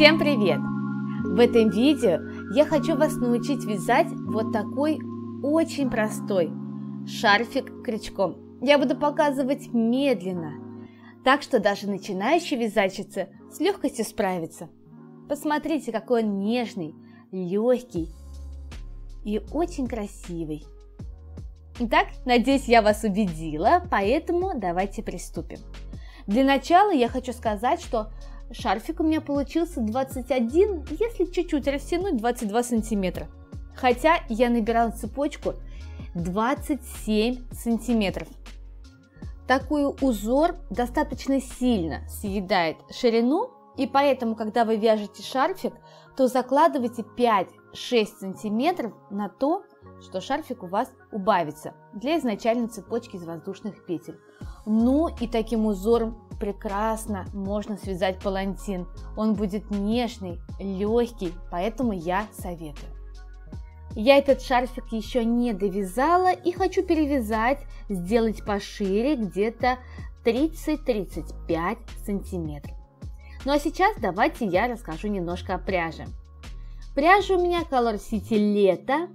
Всем привет! В этом видео я хочу вас научить вязать вот такой очень простой шарфик крючком. Я буду показывать медленно, так что даже начинающий вязальщицы с легкостью справится. Посмотрите, какой он нежный, легкий и очень красивый. Итак, надеюсь, я вас убедила, поэтому давайте приступим. Для начала я хочу сказать, что Шарфик у меня получился 21, если чуть-чуть растянуть 22 сантиметра. Хотя я набирала цепочку 27 сантиметров. Такой узор достаточно сильно съедает ширину, и поэтому, когда вы вяжете шарфик, то закладывайте 5-6 сантиметров на то, что шарфик у вас убавится для изначальной цепочки из воздушных петель. Ну и таким узором прекрасно можно связать палантин. Он будет нежный, легкий, поэтому я советую. Я этот шарфик еще не довязала и хочу перевязать, сделать пошире где-то 30-35 сантиметров. Ну а сейчас давайте я расскажу немножко о пряже. Пряжа у меня Color City Лето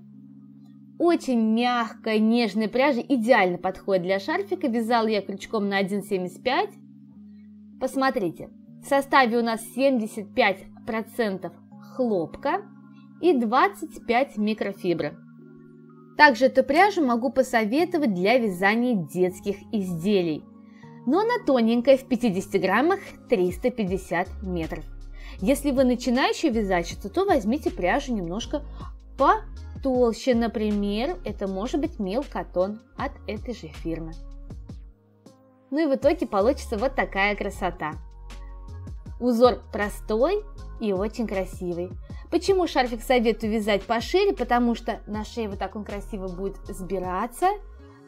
очень мягкая, нежная пряжа идеально подходит для шарфика. Вязала я крючком на 1,75. Посмотрите, в составе у нас 75% хлопка и 25 микрофибры. Также эту пряжу могу посоветовать для вязания детских изделий. Но она тоненькая, в 50 граммах 350 метров. Если вы начинающий вязальщица, то возьмите пряжу немножко по толще, например, это может быть мелкотон от этой же фирмы. Ну и в итоге получится вот такая красота. Узор простой и очень красивый. Почему шарфик советую вязать пошире? Потому что на шее вот так он красиво будет сбираться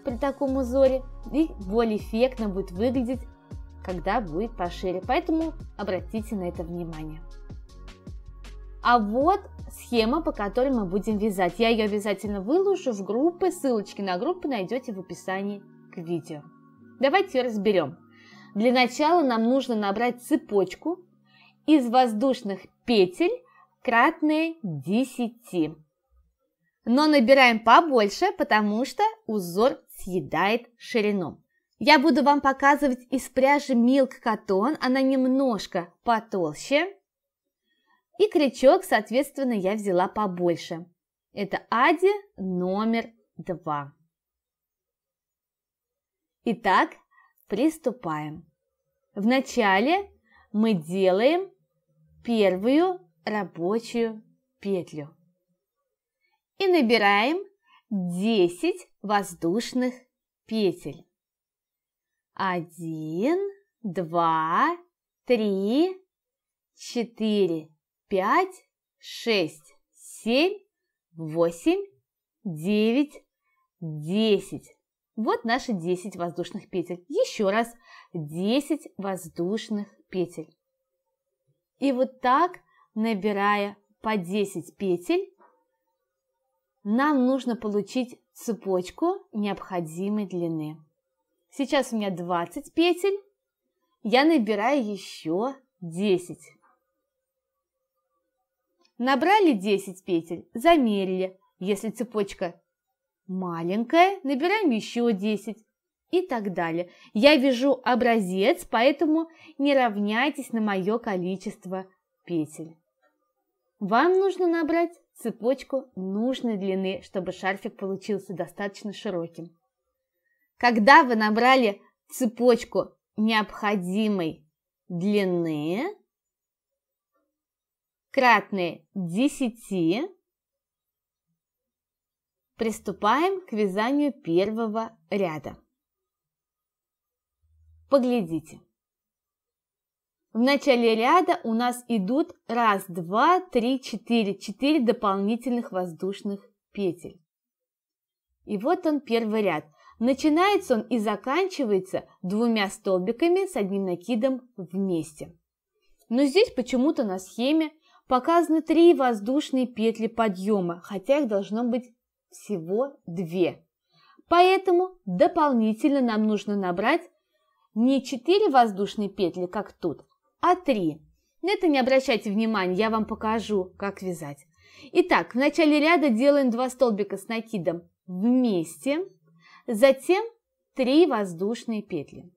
при таком узоре и более эффектно будет выглядеть, когда будет пошире. Поэтому обратите на это внимание. А вот схема, по которой мы будем вязать. Я ее обязательно выложу в группы, ссылочки на группы найдете в описании к видео. Давайте ее разберем. Для начала нам нужно набрать цепочку из воздушных петель кратные 10. Но набираем побольше, потому что узор съедает ширину. Я буду вам показывать из пряжи Milk Cotton, она немножко потолще. И крючок, соответственно, я взяла побольше. Это Ади номер два. Итак, приступаем. Вначале мы делаем первую рабочую петлю. И набираем 10 воздушных петель. Один, два, три, четыре, пять, шесть, семь, восемь, девять, десять. Вот наши десять воздушных петель. Еще раз десять воздушных петель. И вот так, набирая по десять петель, нам нужно получить цепочку необходимой длины. Сейчас у меня 20 петель, я набираю еще 10. Набрали 10 петель, замерили, если цепочка маленькая, набираем еще 10 и так далее. Я вяжу образец, поэтому не равняйтесь на мое количество петель. Вам нужно набрать цепочку нужной длины, чтобы шарфик получился достаточно широким. Когда вы набрали цепочку необходимой длины, кратное 10, приступаем к вязанию первого ряда. Поглядите. В начале ряда у нас идут раз, два, три, четыре, четыре дополнительных воздушных петель. И вот он первый ряд. Начинается он и заканчивается двумя столбиками с одним накидом вместе. Но здесь почему-то на схеме Показаны три воздушные петли подъема, хотя их должно быть всего две. Поэтому дополнительно нам нужно набрать не 4 воздушные петли, как тут, а 3. На это не обращайте внимания, я вам покажу, как вязать. Итак, в начале ряда делаем 2 столбика с накидом вместе, затем 3 воздушные петли.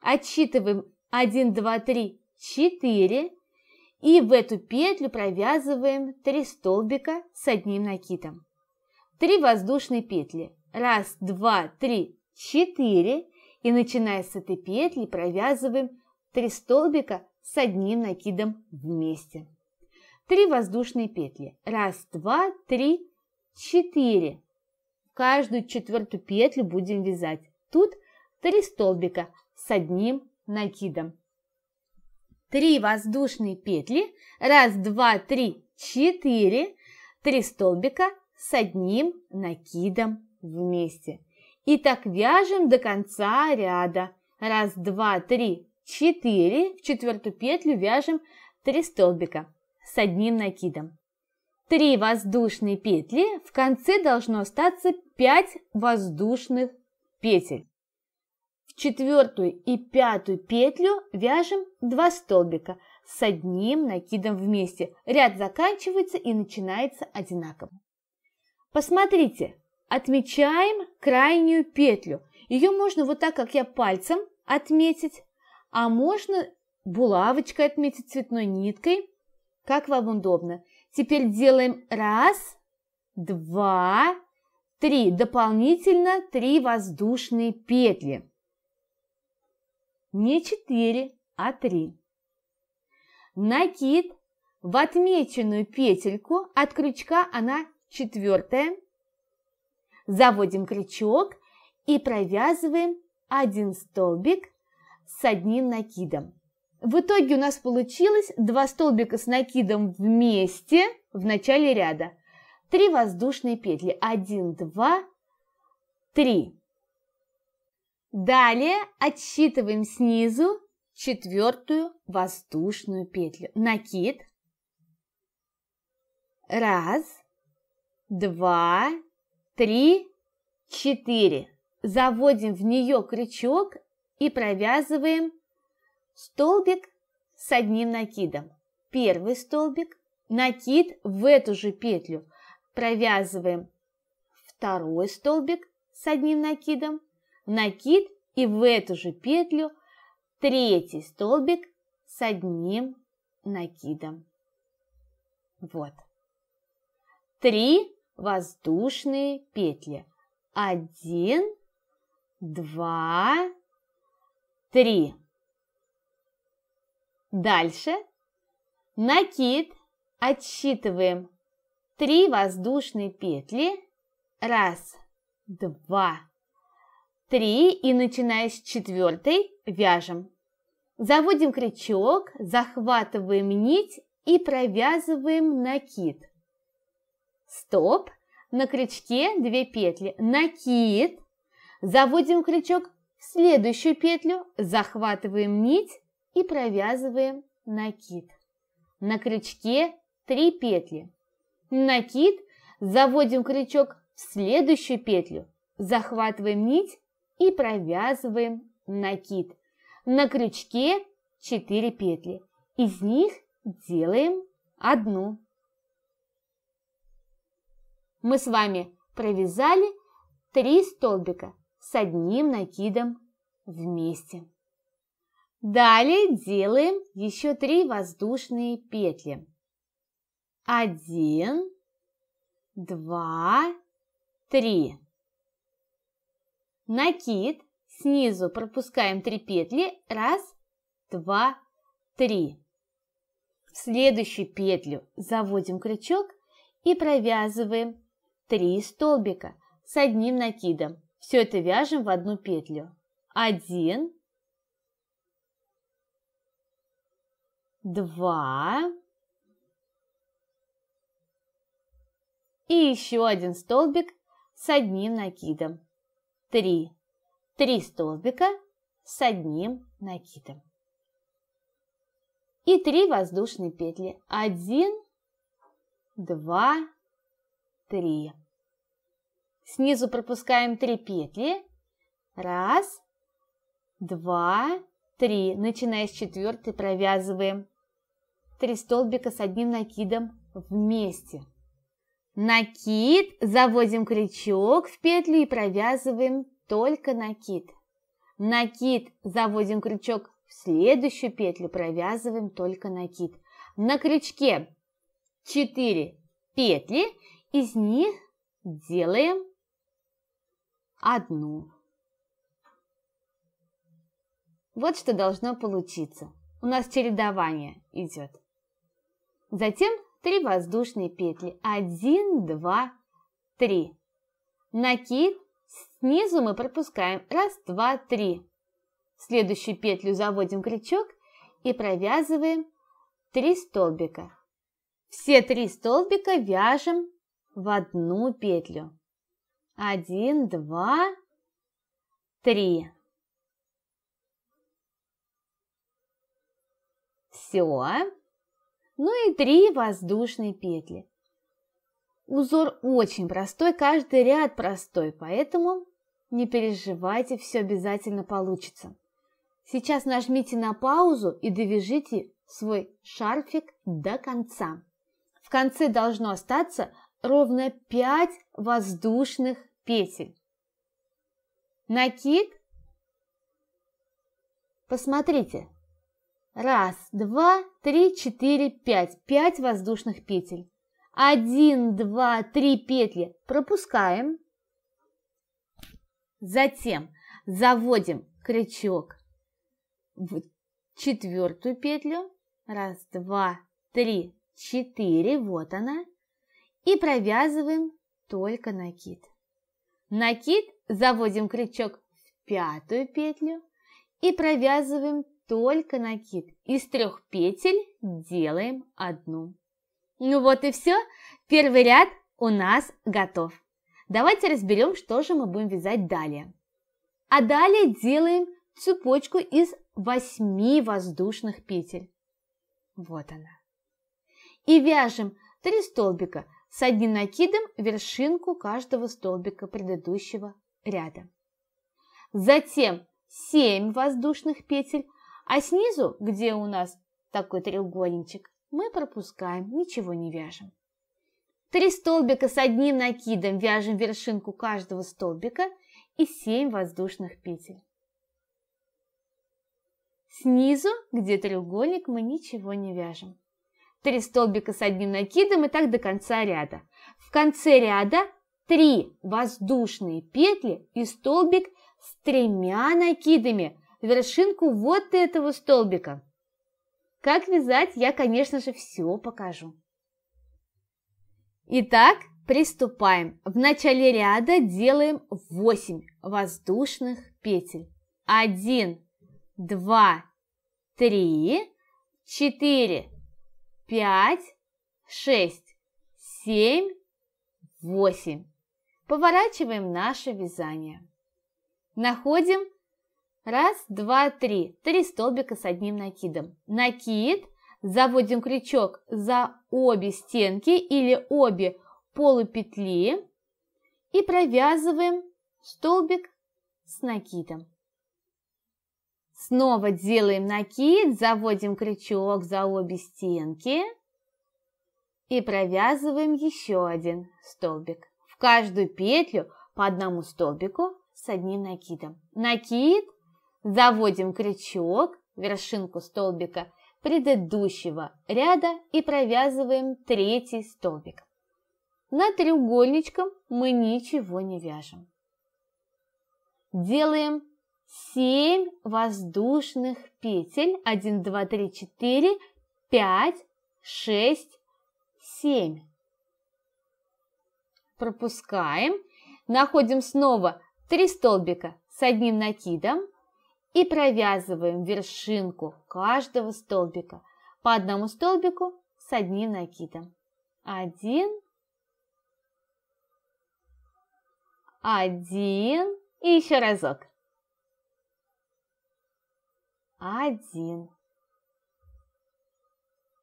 Отсчитываем 1, 2, 3, 4 и в эту петлю провязываем 3 столбика с одним накидом. 3 воздушные петли. Раз, два, три, четыре. И начиная с этой петли провязываем 3 столбика с одним накидом вместе. 3 воздушные петли. Раз, два, три, четыре. каждую четвертую петлю будем вязать. Тут 3 столбика с одним накидом три воздушные петли, раз, два, три, четыре, три столбика с одним накидом вместе. И так вяжем до конца ряда. Раз, два, три, четыре. В четвертую петлю вяжем три столбика с одним накидом. Три воздушные петли, в конце должно остаться 5 воздушных петель четвертую и пятую петлю вяжем два столбика с одним накидом вместе. Ряд заканчивается и начинается одинаково. Посмотрите, отмечаем крайнюю петлю. Ее можно вот так, как я пальцем отметить, а можно булавочкой отметить цветной ниткой, как вам удобно. Теперь делаем раз, два, три, дополнительно три воздушные петли не четыре, а три. Накид в отмеченную петельку от крючка она четвертая. Заводим крючок и провязываем один столбик с одним накидом. В итоге у нас получилось два столбика с накидом вместе в начале ряда. Три воздушные петли. Один, два, три. Далее отсчитываем снизу четвертую воздушную петлю. Накид. Раз, два, три, четыре. Заводим в нее крючок и провязываем столбик с одним накидом. Первый столбик, накид в эту же петлю. Провязываем второй столбик с одним накидом, накид и в эту же петлю третий столбик с одним накидом. Вот. Три воздушные петли. Один, два, три. Дальше накид отсчитываем три воздушные петли. Раз, два, 3 и начиная с четвертой вяжем. Заводим крючок, захватываем нить и провязываем накид. Стоп, на крючке 2 петли, накид, заводим крючок в следующую петлю, захватываем нить и провязываем накид. На крючке 3 петли, накид, заводим крючок в следующую петлю, захватываем нить и провязываем накид. На крючке 4 петли, из них делаем одну. Мы с вами провязали 3 столбика с одним накидом вместе. Далее делаем еще 3 воздушные петли. 1, 2, 3 накид, снизу пропускаем 3 петли, раз, два, три. В следующую петлю заводим крючок и провязываем 3 столбика с одним накидом. Все это вяжем в одну петлю. 1, 2, и еще один столбик с одним накидом три. Три столбика с одним накидом. И три воздушные петли. Один, два, три. Снизу пропускаем три петли. Раз, два, три. Начиная с четвертой провязываем три столбика с одним накидом вместе. Накид, заводим крючок в петлю и провязываем только накид. Накид, заводим крючок в следующую петлю, провязываем только накид. На крючке 4 петли, из них делаем одну. Вот что должно получиться. У нас чередование идет. Затем три воздушные петли. один, два, три, Накид. Снизу мы пропускаем. Раз, два, три. В следующую петлю заводим крючок и провязываем три столбика. Все три столбика вяжем в одну петлю. Один, два, три. Все ну и три воздушные петли. Узор очень простой, каждый ряд простой, поэтому не переживайте, все обязательно получится. Сейчас нажмите на паузу и довяжите свой шарфик до конца. В конце должно остаться ровно 5 воздушных петель. Накид. Посмотрите, Раз, два, три, четыре, пять. Пять воздушных петель. Один, два, три петли пропускаем. Затем заводим крючок в четвертую петлю. Раз, два, три, четыре. Вот она. И провязываем только накид. Накид заводим крючок в пятую петлю и провязываем только накид. Из трех петель делаем одну. Ну вот и все. Первый ряд у нас готов. Давайте разберем, что же мы будем вязать далее. А далее делаем цепочку из 8 воздушных петель. Вот она. И вяжем 3 столбика с одним накидом вершинку каждого столбика предыдущего ряда. Затем 7 воздушных петель а снизу, где у нас такой треугольничек, мы пропускаем, ничего не вяжем. Три столбика с одним накидом вяжем вершинку каждого столбика и семь воздушных петель. Снизу, где треугольник, мы ничего не вяжем. Три столбика с одним накидом и так до конца ряда. В конце ряда три воздушные петли и столбик с тремя накидами вершинку вот этого столбика. Как вязать, я, конечно же, все покажу. Итак, приступаем. В начале ряда делаем 8 воздушных петель. 1, 2, 3, 4, 5, 6, 7, 8. Поворачиваем наше вязание. Находим Раз, два, три. Три столбика с одним накидом. Накид. Заводим крючок за обе стенки или обе полупетли и провязываем столбик с накидом. Снова делаем накид, заводим крючок за обе стенки и провязываем еще один столбик. В каждую петлю по одному столбику с одним накидом. Накид Заводим крючок, вершинку столбика предыдущего ряда и провязываем третий столбик. На треугольничком мы ничего не вяжем. Делаем 7 воздушных петель 1, 2, 3, 4, 5, 6, 7. Пропускаем. Находим снова 3 столбика с одним накидом, и провязываем вершинку каждого столбика по одному столбику с одним накидом. Один, один и еще разок. Один.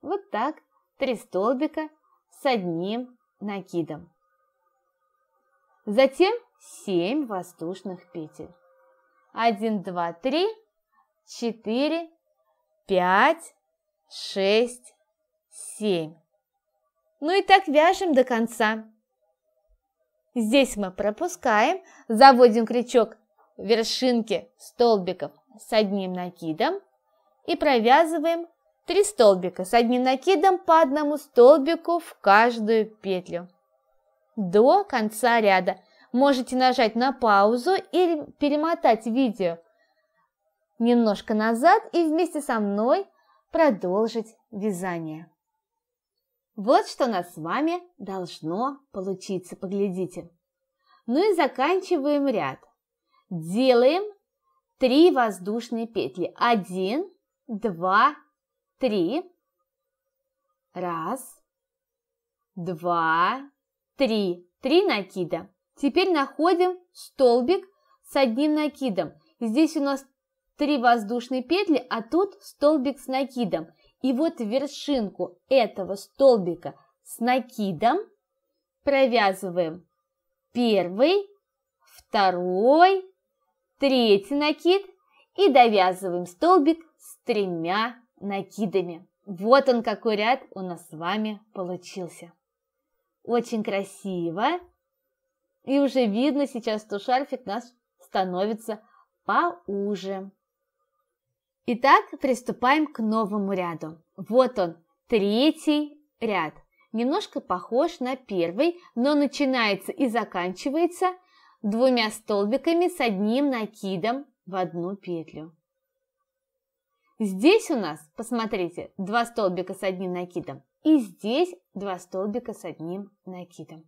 Вот так три столбика с одним накидом. Затем семь воздушных петель. 1, 2, 3, 4, 5, 6, 7. Ну и так вяжем до конца. Здесь мы пропускаем, заводим крючок вершинки столбиков с одним накидом и провязываем 3 столбика с одним накидом по одному столбику в каждую петлю до конца ряда можете нажать на паузу или перемотать видео немножко назад и вместе со мной продолжить вязание. Вот что у нас с вами должно получиться, поглядите. Ну и заканчиваем ряд. Делаем 3 воздушные петли. 1, 2, 3. Раз, два, три. Три накида. Теперь находим столбик с одним накидом. Здесь у нас три воздушные петли, а тут столбик с накидом. И вот вершинку этого столбика с накидом провязываем первый, второй, третий накид и довязываем столбик с тремя накидами. Вот он какой ряд у нас с вами получился. Очень красиво. И уже видно сейчас, что шарфик наш становится поуже. Итак, приступаем к новому ряду. Вот он, третий ряд. Немножко похож на первый, но начинается и заканчивается двумя столбиками с одним накидом в одну петлю. Здесь у нас, посмотрите, два столбика с одним накидом. И здесь два столбика с одним накидом.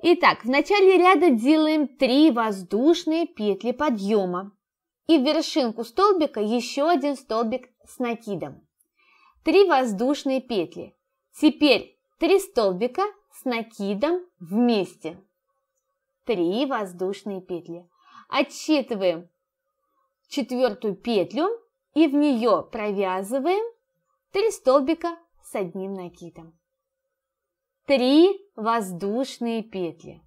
Итак, в начале ряда делаем 3 воздушные петли подъема и в вершинку столбика еще один столбик с накидом. 3 воздушные петли. Теперь 3 столбика с накидом вместе. 3 воздушные петли. Отсчитываем четвертую петлю и в нее провязываем 3 столбика с одним накидом три воздушные петли.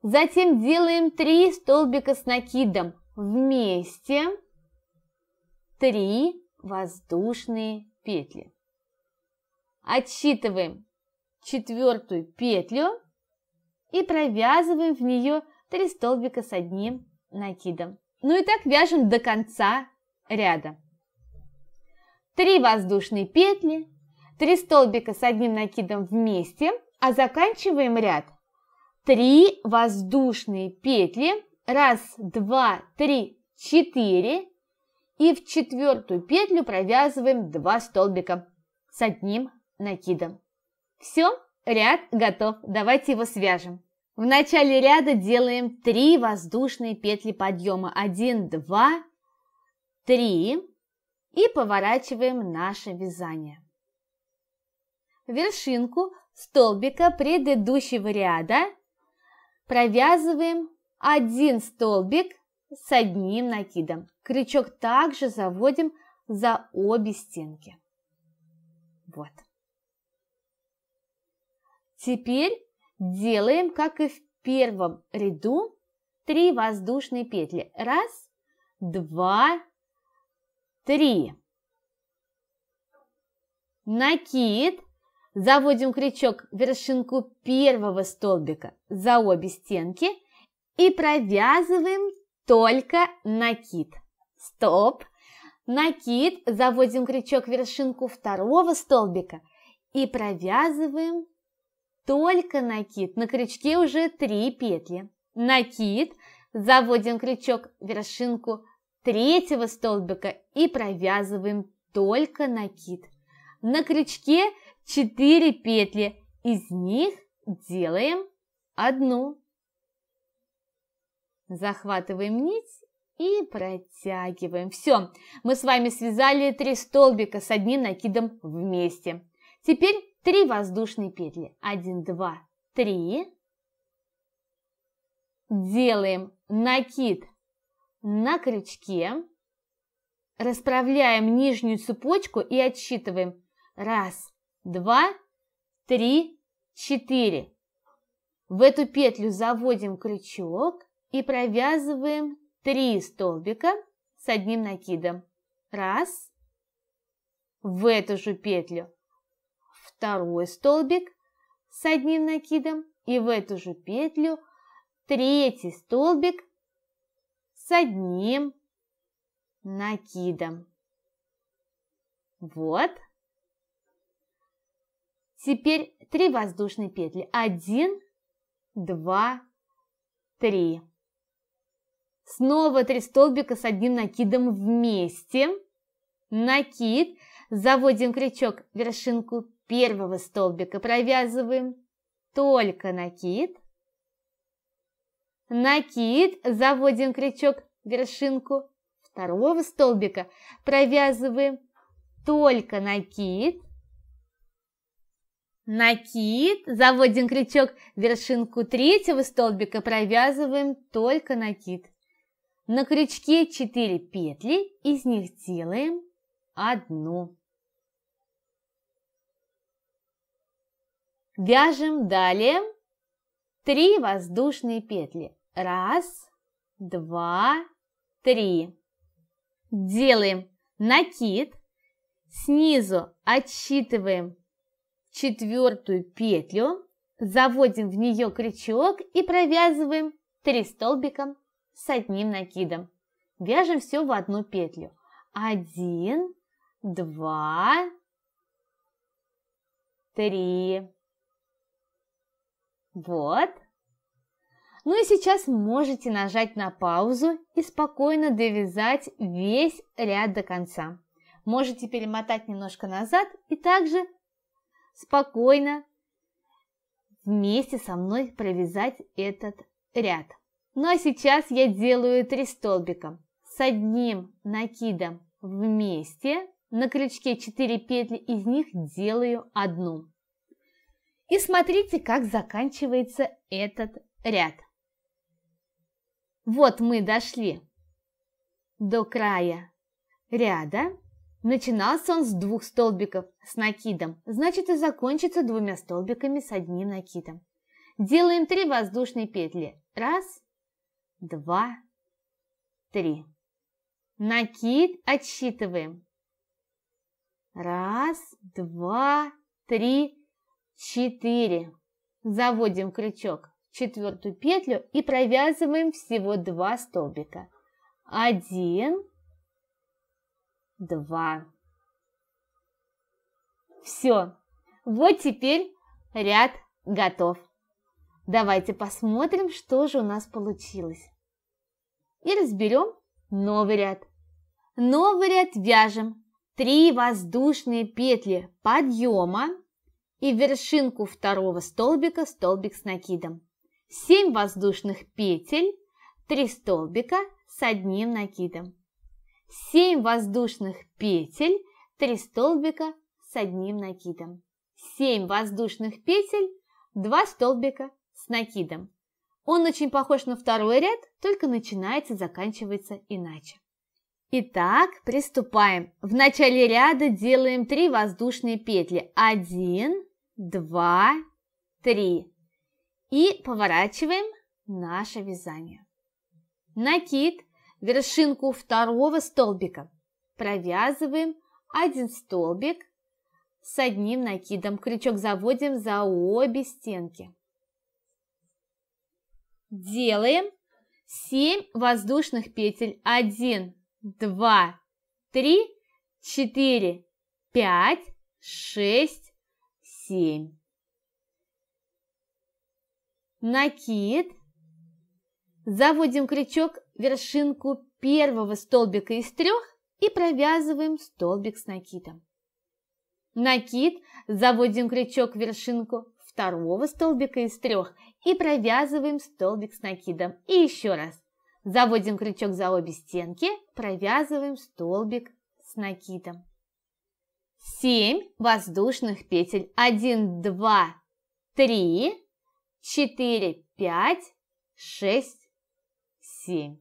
Затем делаем три столбика с накидом вместе три воздушные петли. Отсчитываем четвертую петлю и провязываем в нее три столбика с одним накидом. Ну и так вяжем до конца ряда. три воздушные петли, 3 столбика с одним накидом вместе, а заканчиваем ряд. 3 воздушные петли, 1, 2, 3, 4 и в четвертую петлю провязываем 2 столбика с одним накидом. Все, ряд готов, давайте его свяжем. В начале ряда делаем 3 воздушные петли подъема, 1, 2, 3 и поворачиваем наше вязание вершинку столбика предыдущего ряда, провязываем один столбик с одним накидом. Крючок также заводим за обе стенки. Вот. Теперь делаем, как и в первом ряду, три воздушные петли. Раз, два, три. Накид – Заводим крючок в вершинку первого столбика за обе стенки и провязываем только накид. Стоп! Накид, заводим крючок в вершинку второго столбика и провязываем только накид. На крючке уже три петли. Накид, заводим крючок в вершинку третьего столбика и провязываем только накид. На крючке 4 петли, из них делаем одну. Захватываем нить и протягиваем. Все, мы с вами связали три столбика с одним накидом вместе. Теперь три воздушные петли. Один, два, три. Делаем накид на крючке. Расправляем нижнюю цепочку и отсчитываем. Раз, два, три, четыре. В эту петлю заводим крючок и провязываем три столбика с одним накидом. Раз. В эту же петлю второй столбик с одним накидом и в эту же петлю третий столбик с одним накидом. Вот. Теперь три воздушные петли. Один, два, три. Снова три столбика с одним накидом вместе. Накид. Заводим крючок в вершинку первого столбика. Провязываем только накид. Накид. Заводим крючок в вершинку второго столбика. Провязываем только накид. Накид, заводим крючок в вершинку третьего столбика, провязываем только накид. На крючке 4 петли, из них делаем одну. Вяжем далее 3 воздушные петли. Раз, два, три. Делаем накид, снизу отсчитываем четвертую петлю, заводим в нее крючок и провязываем 3 столбика с одним накидом. Вяжем все в одну петлю. 1, 2, 3. Вот. Ну и сейчас можете нажать на паузу и спокойно довязать весь ряд до конца. Можете перемотать немножко назад и также спокойно вместе со мной провязать этот ряд. Ну а сейчас я делаю три столбика с одним накидом вместе, на крючке 4 петли, из них делаю одну. И смотрите, как заканчивается этот ряд. Вот мы дошли до края ряда. Начинался он с двух столбиков с накидом, значит и закончится двумя столбиками с одним накидом. Делаем три воздушные петли. Раз, два, три. Накид отсчитываем. Раз, два, три, четыре. Заводим крючок в четвертую петлю и провязываем всего два столбика. Один, два. Все, вот теперь ряд готов. Давайте посмотрим, что же у нас получилось. И разберем новый ряд. Новый ряд вяжем три воздушные петли подъема и вершинку второго столбика столбик с накидом. Семь воздушных петель, три столбика с одним накидом. 7 воздушных петель, 3 столбика с одним накидом. 7 воздушных петель, 2 столбика с накидом. Он очень похож на второй ряд, только начинается и заканчивается иначе. Итак, приступаем. В начале ряда делаем 3 воздушные петли. 1, 2, 3. И поворачиваем наше вязание. Накид – вершинку второго столбика провязываем один столбик с одним накидом. Крючок заводим за обе стенки. Делаем 7 воздушных петель. 1, 2, 3, 4, 5, 6, 7. Накид Заводим крючок в вершинку первого столбика из трех и провязываем столбик с накидом. Накид заводим крючок в вершинку второго столбика из трех и провязываем столбик с накидом. И еще раз. Заводим крючок за обе стенки, провязываем столбик с накидом. 7 воздушных петель. 1, 2, 3, 4, 5, 6, 7.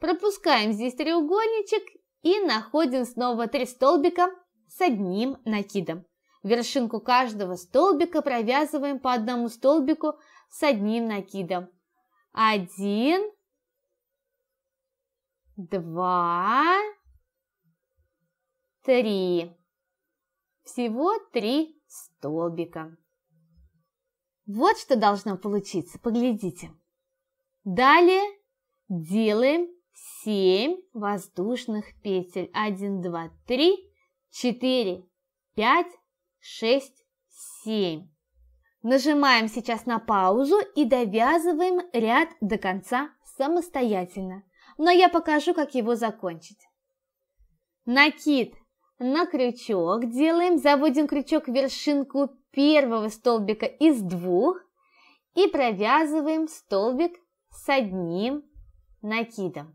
Пропускаем здесь треугольничек и находим снова три столбика с одним накидом. Вершинку каждого столбика провязываем по одному столбику с одним накидом. Один, два, три. Всего три столбика. Вот что должно получиться, поглядите. Далее делаем 7 воздушных петель. 1, 2, 3, 4, 5, 6, 7. Нажимаем сейчас на паузу и довязываем ряд до конца самостоятельно. Но я покажу, как его закончить. Накид на крючок делаем. Заводим крючок в вершинку первого столбика из двух и провязываем столбик с одним накидом.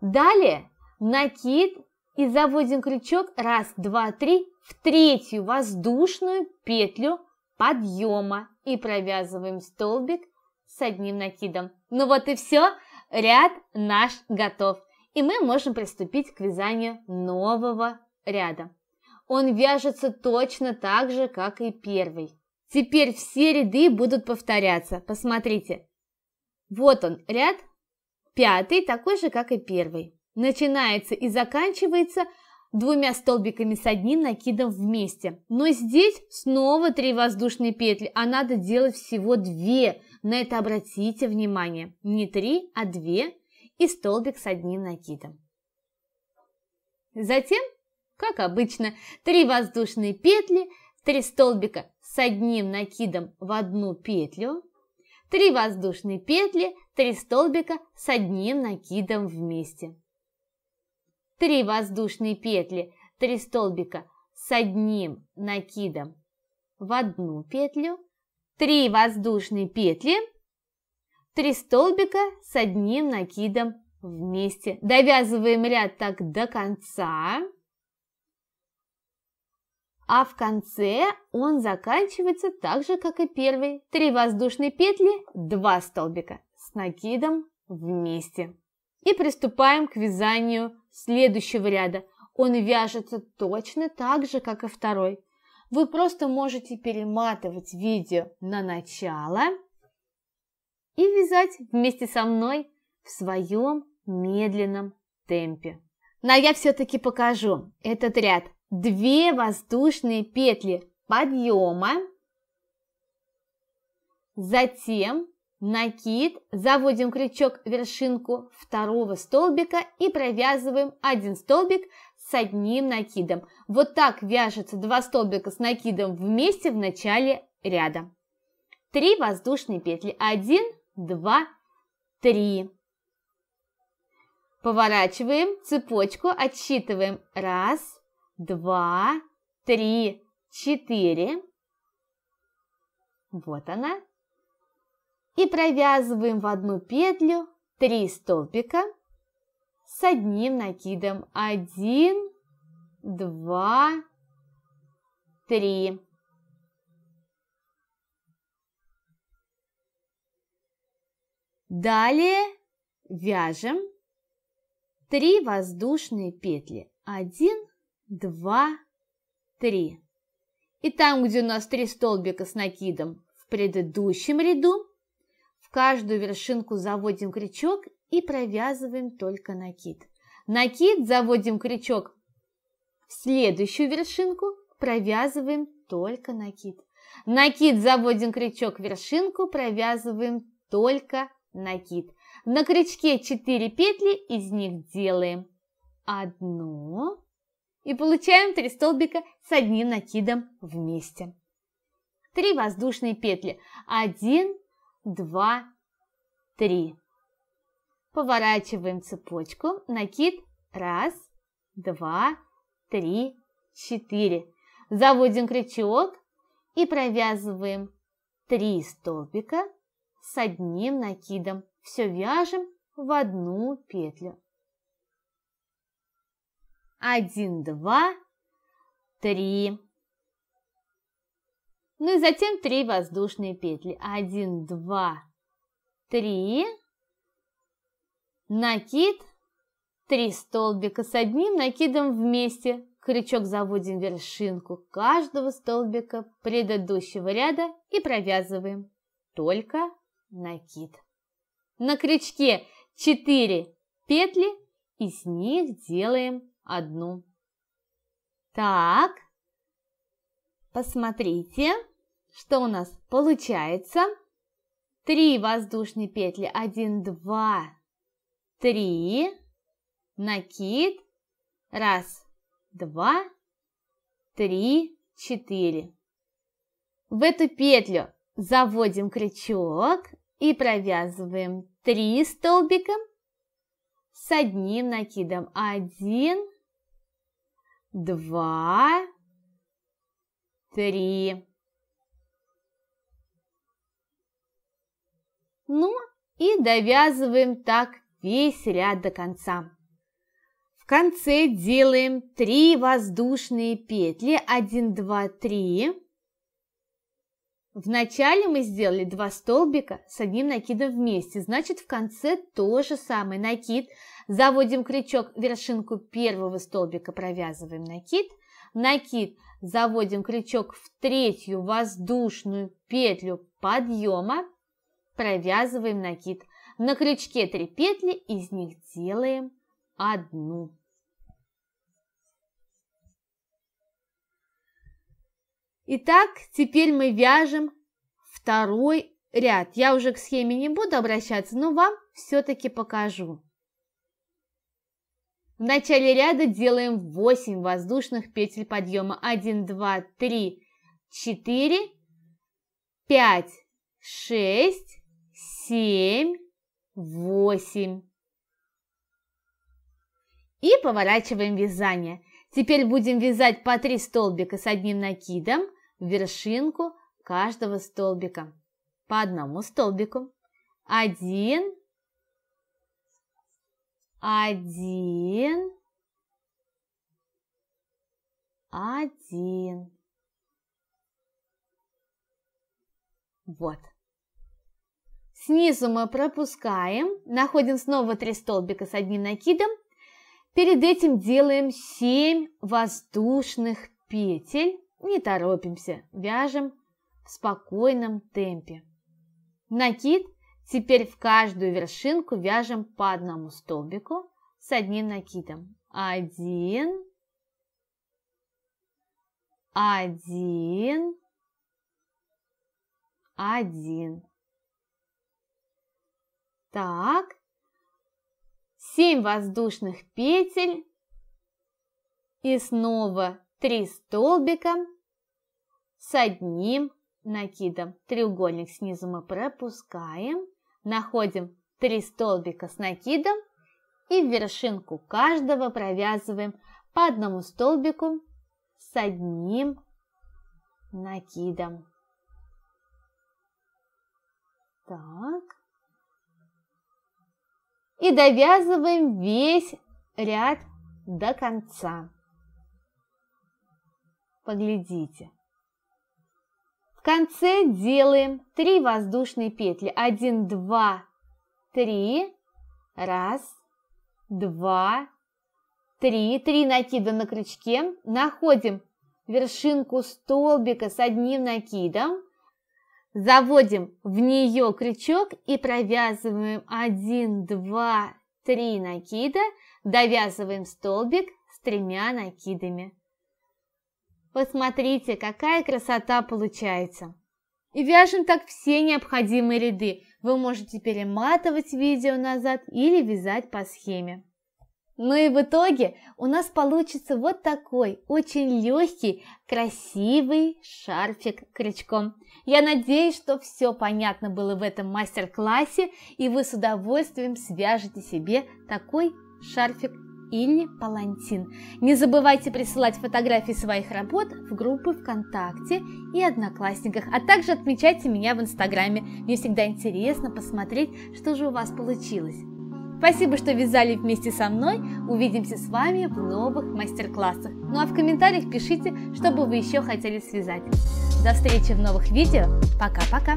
Далее накид и заводим крючок раз, два, три в третью воздушную петлю подъема и провязываем столбик с одним накидом. Ну вот и все, ряд наш готов. И мы можем приступить к вязанию нового ряда. Он вяжется точно так же, как и первый. Теперь все ряды будут повторяться. Посмотрите, вот он, ряд пятый, такой же, как и первый. Начинается и заканчивается двумя столбиками с одним накидом вместе. Но здесь снова три воздушные петли, а надо делать всего две. На это обратите внимание. Не три, а две и столбик с одним накидом. Затем, как обычно, три воздушные петли, три столбика с одним накидом в одну петлю – три воздушные петли, три столбика с одним накидом вместе. три воздушные петли, три столбика с одним накидом в одну петлю, три воздушные петли, три столбика с одним накидом вместе. Довязываем ряд так до конца а в конце он заканчивается так же, как и первый. Три воздушные петли, два столбика с накидом вместе. И приступаем к вязанию следующего ряда. Он вяжется точно так же, как и второй. Вы просто можете перематывать видео на начало и вязать вместе со мной в своем медленном темпе. Но я все-таки покажу этот ряд две воздушные петли подъема, затем накид, заводим крючок в вершинку второго столбика и провязываем один столбик с одним накидом. Вот так вяжется два столбика с накидом вместе в начале ряда. Три воздушные петли, Один, два, три. Поворачиваем цепочку, отсчитываем раз два, три, четыре. Вот она. И провязываем в одну петлю три столбика с одним накидом. Один, два, три. Далее вяжем три воздушные петли. один два, три. И там, где у нас три столбика с накидом в предыдущем ряду, в каждую вершинку заводим крючок и провязываем только накид. Накид заводим крючок в следующую вершинку, провязываем только накид. Накид заводим крючок в вершинку, провязываем только накид. На крючке 4 петли, из них делаем одну, и получаем три столбика с одним накидом вместе. Три воздушные петли. Один, два, три. Поворачиваем цепочку, накид. Раз, два, три, четыре. Заводим крючок и провязываем три столбика с одним накидом. Все вяжем в одну петлю. Один, два, три. Ну и затем три воздушные петли. Один, два, три. Накид. Три столбика с одним накидом вместе. Крючок заводим в вершинку каждого столбика предыдущего ряда и провязываем. Только накид. На крючке 4 петли и с них делаем одну. Так, посмотрите, что у нас получается. Три воздушные петли, один, два, три, накид, раз, два, три, четыре. В эту петлю заводим крючок и провязываем три столбика с одним накидом 1, два, три. Ну и довязываем так весь ряд до конца. В конце делаем три воздушные петли 1, 2, 3. Вначале мы сделали два столбика с одним накидом вместе, значит в конце то же самое накид Заводим крючок, вершинку первого столбика провязываем накид. Накид заводим крючок в третью воздушную петлю подъема, провязываем накид. На крючке 3 петли, из них делаем одну. Итак, теперь мы вяжем второй ряд. Я уже к схеме не буду обращаться, но вам все-таки покажу. В начале ряда делаем 8 воздушных петель подъема. 1, 2, 3, 4, 5, 6, 7, 8. И поворачиваем вязание. Теперь будем вязать по 3 столбика с одним накидом в вершинку каждого столбика. По одному столбику. 1, один, один. Вот. Снизу мы пропускаем, находим снова три столбика с одним накидом. Перед этим делаем 7 воздушных петель. Не торопимся, вяжем в спокойном темпе. Накид Теперь в каждую вершинку вяжем по одному столбику с одним накидом. Один, один, один. Так, семь воздушных петель и снова три столбика с одним накидом. Треугольник снизу мы пропускаем. Находим три столбика с накидом и в вершинку каждого провязываем по одному столбику с одним накидом. Так. И довязываем весь ряд до конца. Поглядите, конце делаем 3 воздушные петли. 1, 2, 3. Раз, два, три. Три накида на крючке. Находим вершинку столбика с одним накидом. Заводим в нее крючок и провязываем 1, 2, 3 накида. Довязываем столбик с тремя накидами. Посмотрите, какая красота получается. И вяжем так все необходимые ряды. Вы можете перематывать видео назад или вязать по схеме. Ну и в итоге у нас получится вот такой очень легкий, красивый шарфик крючком. Я надеюсь, что все понятно было в этом мастер-классе, и вы с удовольствием свяжете себе такой шарфик или Палантин. Не забывайте присылать фотографии своих работ в группы ВКонтакте и Одноклассниках, а также отмечайте меня в Инстаграме. Мне всегда интересно посмотреть, что же у вас получилось. Спасибо, что вязали вместе со мной. Увидимся с вами в новых мастер-классах. Ну а в комментариях пишите, что бы вы еще хотели связать. До встречи в новых видео. Пока-пока!